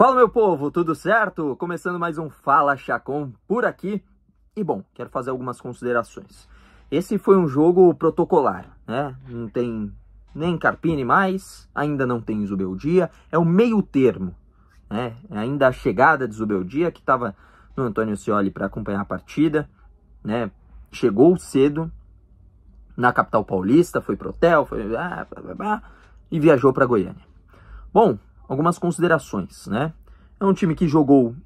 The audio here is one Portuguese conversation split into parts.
Fala meu povo, tudo certo? Começando mais um Fala Chacon por aqui. E bom, quero fazer algumas considerações. Esse foi um jogo protocolar, né? Não tem nem Carpini mais, ainda não tem Zubeldia, é o meio termo, né? É Ainda a chegada de Zubeldia que estava no Antônio Cioli para acompanhar a partida, né? Chegou cedo na capital paulista, foi pro hotel, foi ah, blá, blá, blá, e viajou para Goiânia. Bom, algumas considerações, né? É um time que jogou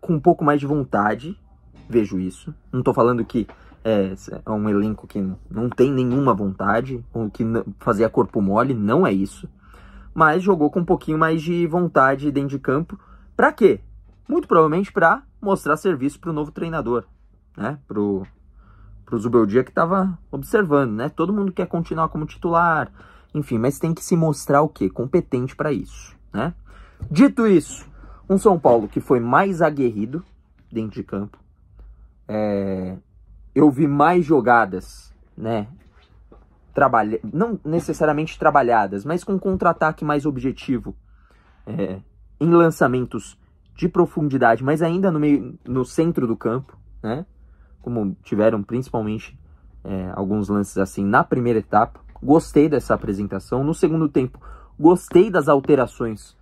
com um pouco mais de vontade, vejo isso. Não estou falando que é, é, um elenco que não tem nenhuma vontade, ou que fazia corpo mole, não é isso. Mas jogou com um pouquinho mais de vontade dentro de campo. Para quê? Muito provavelmente para mostrar serviço para o novo treinador, né? Pro, pro Zubeldia que estava observando, né? Todo mundo quer continuar como titular, enfim, mas tem que se mostrar o quê? Competente para isso. Né? Dito isso, um São Paulo que foi mais aguerrido dentro de campo. É, eu vi mais jogadas, né? Trabalha... Não necessariamente trabalhadas, mas com contra-ataque mais objetivo. É, em lançamentos de profundidade, mas ainda no, meio, no centro do campo, né? Como tiveram principalmente é, alguns lances assim na primeira etapa. Gostei dessa apresentação. No segundo tempo, Gostei das alterações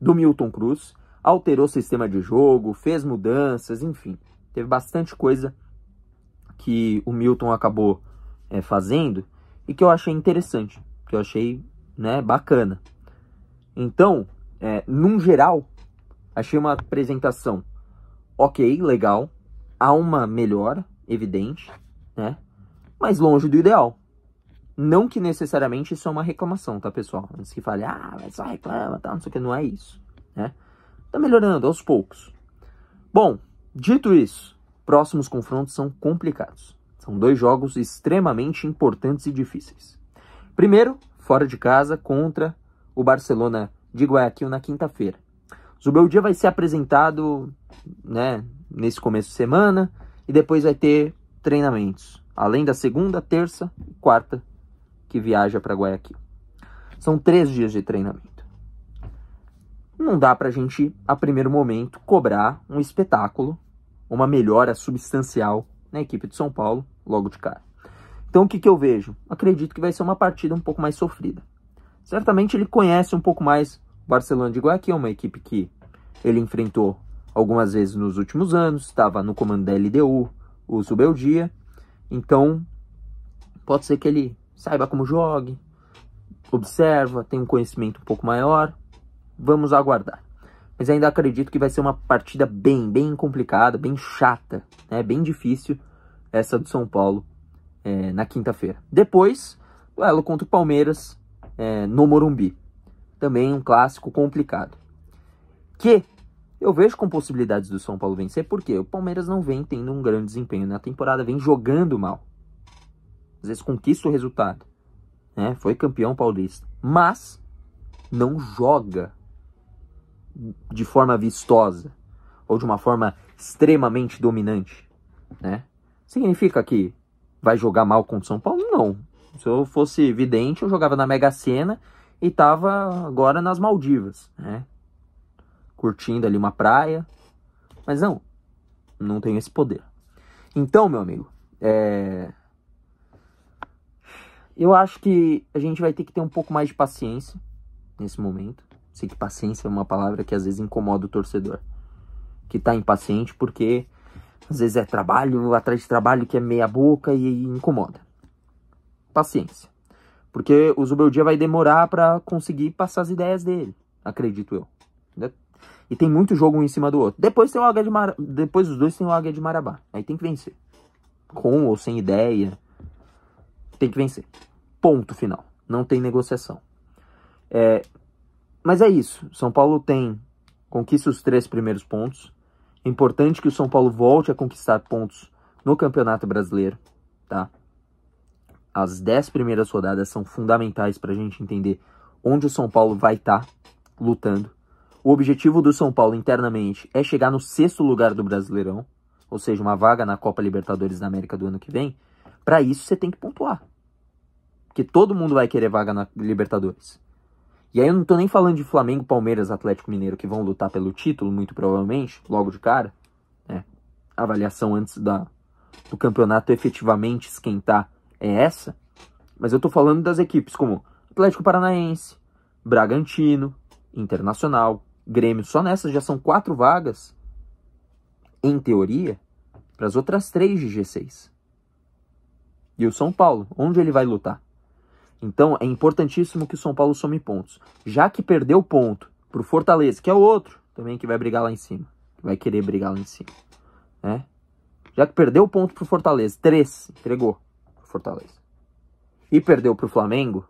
do Milton Cruz. Alterou o sistema de jogo, fez mudanças, enfim. Teve bastante coisa que o Milton acabou é, fazendo e que eu achei interessante, que eu achei né, bacana. Então, é, num geral, achei uma apresentação ok, legal. Há uma melhora, evidente, né? Mas longe do ideal. Não que necessariamente isso é uma reclamação, tá, pessoal? Antes que fale, ah, mas só reclama, tá, não sei o que, não é isso, né? Tá melhorando aos poucos. Bom, dito isso, próximos confrontos são complicados. São dois jogos extremamente importantes e difíceis. Primeiro, fora de casa, contra o Barcelona de Guayaquil na quinta-feira. Zubeldia vai ser apresentado né, nesse começo de semana e depois vai ter treinamentos, além da segunda, terça e quarta que viaja para Guayaquil. São três dias de treinamento. Não dá para a gente, a primeiro momento, cobrar um espetáculo, uma melhora substancial na equipe de São Paulo logo de cara. Então o que, que eu vejo? Acredito que vai ser uma partida um pouco mais sofrida. Certamente ele conhece um pouco mais o Barcelona de Guayaquil, é uma equipe que ele enfrentou algumas vezes nos últimos anos, estava no comando da LDU, o Zubeldia. Então, pode ser que ele saiba como jogue, observa, tem um conhecimento um pouco maior. Vamos aguardar. Mas ainda acredito que vai ser uma partida bem, bem complicada, bem chata, né? bem difícil essa do São Paulo é, na quinta-feira. Depois, o Elo contra o Palmeiras é, no Morumbi. Também um clássico complicado. Que eu vejo com possibilidades do São Paulo vencer, porque o Palmeiras não vem tendo um grande desempenho na temporada, vem jogando mal às vezes conquista o resultado, né? Foi campeão paulista, mas não joga de forma vistosa ou de uma forma extremamente dominante, né? Significa que vai jogar mal contra o São Paulo? Não. Se eu fosse vidente, eu jogava na Mega Sena e tava agora nas Maldivas, né? Curtindo ali uma praia. Mas não, não tenho esse poder. Então, meu amigo, é, eu acho que a gente vai ter que ter um pouco mais de paciência nesse momento. Sei que paciência é uma palavra que às vezes incomoda o torcedor que tá impaciente porque às vezes é trabalho atrás de trabalho que é meia boca e, incomoda. Paciência. Porque o Zubeldia vai demorar para conseguir passar as ideias dele, acredito eu. Né? E tem muito jogo um em cima do outro. Depois tem o Águia de Mar... depois os dois tem o Águia de Marabá. Aí tem que vencer. Com ou sem ideia, tem que vencer. Ponto final. Não tem negociação. É, mas é isso. São Paulo tem conquista os três primeiros pontos. É importante que o São Paulo volte a conquistar pontos no Campeonato Brasileiro, tá? As dez primeiras rodadas são fundamentais para a gente entender onde o São Paulo vai estar tá lutando. O objetivo do São Paulo internamente é chegar no sexto lugar do Brasileirão, ou seja, uma vaga na Copa Libertadores da América do ano que vem. Para isso você tem que pontuar. Porque todo mundo vai querer vaga na Libertadores. E aí eu não tô nem falando de Flamengo, Palmeiras, Atlético Mineiro que vão lutar pelo título, muito provavelmente, logo de cara. Né? A avaliação antes da, do campeonato efetivamente esquentar é essa. Mas eu tô falando das equipes como Atlético Paranaense, Bragantino, Internacional, Grêmio. Só nessas já são quatro vagas, em teoria, para as outras três de G6 e o São Paulo, onde ele vai lutar? Então é importantíssimo que o São Paulo some pontos. Já que perdeu ponto para o Fortaleza, que é o outro também que vai brigar lá em cima, que vai querer brigar lá em cima, né? Já que perdeu ponto para o Fortaleza, três entregou pro Fortaleza. E perdeu para o Flamengo,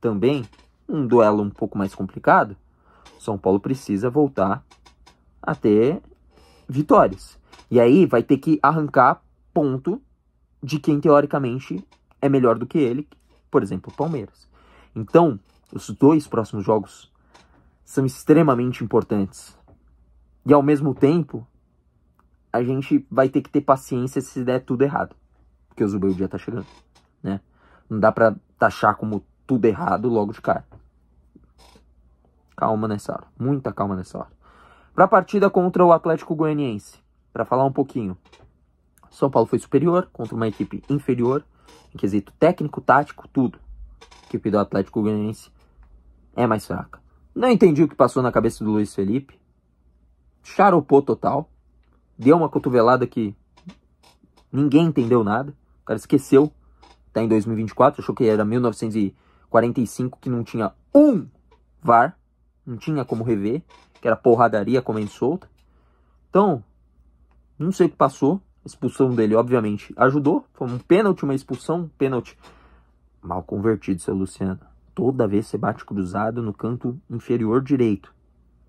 também um duelo um pouco mais complicado. São Paulo precisa voltar a ter vitórias. E aí vai ter que arrancar ponto de quem teoricamente é melhor do que ele, por exemplo, o Palmeiras. Então, os dois próximos jogos são extremamente importantes. E ao mesmo tempo, a gente vai ter que ter paciência se der tudo errado, porque o Zubair já tá chegando, né? Não dá para taxar como tudo errado logo de cara. Calma nessa hora, muita calma nessa hora. Para a partida contra o Atlético Goianiense, para falar um pouquinho são Paulo foi superior contra uma equipe inferior, em quesito técnico, tático, tudo. A equipe do Atlético Goianiense é mais fraca. Não entendi o que passou na cabeça do Luiz Felipe. Charopou total. Deu uma cotovelada que ninguém entendeu nada. O cara esqueceu. Tá em 2024, achou que era 1945, que não tinha um VAR. Não tinha como rever. Que era porradaria, comendo solta. Então, não sei o que passou expulsão dele, obviamente, ajudou. Foi um pênalti, uma expulsão, um pênalti mal convertido, seu Luciano. Toda vez você bate cruzado no canto inferior direito.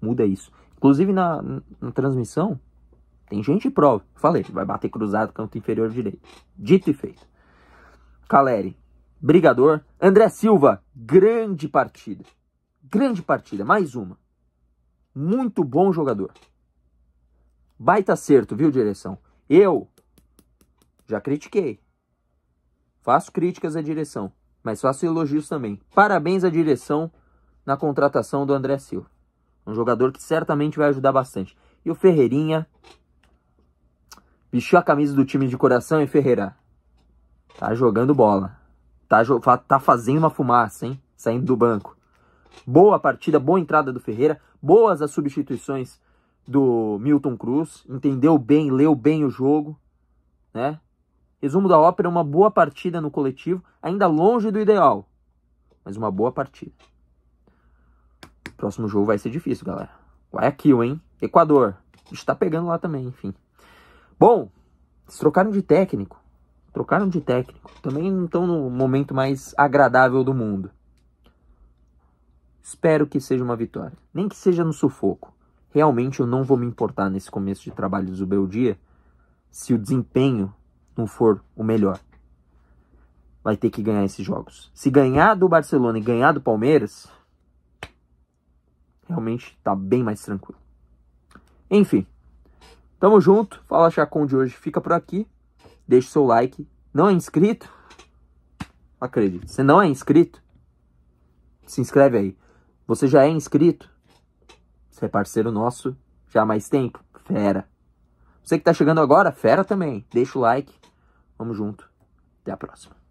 Muda isso. Inclusive na, na, transmissão, tem gente prova. Falei, vai bater cruzado canto inferior direito. Dito e feito. Caleri, brigador. André Silva, grande partida. Grande partida, mais uma. Muito bom jogador. Baita acerto, viu, direção? Eu já critiquei. Faço críticas à direção, mas faço elogios também. Parabéns à direção na contratação do André Silva. Um jogador que certamente vai ajudar bastante. E o Ferreirinha vestiu a camisa do time de coração e Ferreira tá jogando bola. Tá, tá fazendo uma fumaça, hein? Saindo do banco. Boa partida, boa entrada do Ferreira, boas as substituições do Milton Cruz, entendeu bem, leu bem o jogo, né? Resumo da ópera, uma boa partida no coletivo, ainda longe do ideal, mas uma boa partida. próximo jogo vai ser difícil, galera. aqui, hein? Equador. Está pegando lá também, enfim. Bom, eles trocaram de técnico. Trocaram de técnico. Também não estão no momento mais agradável do mundo. Espero que seja uma vitória. Nem que seja no sufoco realmente eu não vou me importar nesse começo de trabalho do Beldia se o desempenho não for o melhor. Vai ter que ganhar esses jogos. Se ganhar do Barcelona e ganhar do Palmeiras, realmente tá bem mais tranquilo. Enfim, tamo junto. Fala Chacon de hoje fica por aqui. Deixe seu like. Não é inscrito? Acredito. Se não é inscrito, se inscreve aí. Você já é inscrito? Você é parceiro nosso já há mais tempo? Fera. Você que tá chegando agora, fera também. Deixa o like. Vamos junto. Até a próxima.